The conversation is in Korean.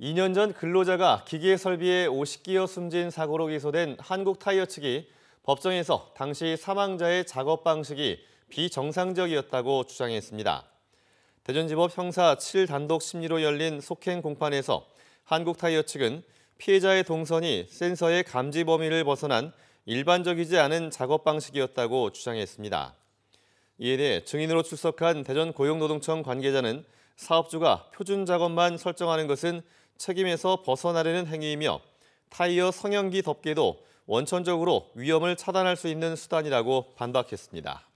2년 전 근로자가 기계 설비에 옷이 끼어 숨진 사고로 기소된 한국타이어 측이 법정에서 당시 사망자의 작업 방식이 비정상적이었다고 주장했습니다. 대전지법 형사 7단독 심리로 열린 속행 공판에서 한국타이어 측은 피해자의 동선이 센서의 감지 범위를 벗어난 일반적이지 않은 작업 방식이었다고 주장했습니다. 이에 대해 증인으로 출석한 대전고용노동청 관계자는 사업주가 표준 작업만 설정하는 것은 책임에서 벗어나려는 행위이며 타이어 성형기 덮개도 원천적으로 위험을 차단할 수 있는 수단이라고 반박했습니다.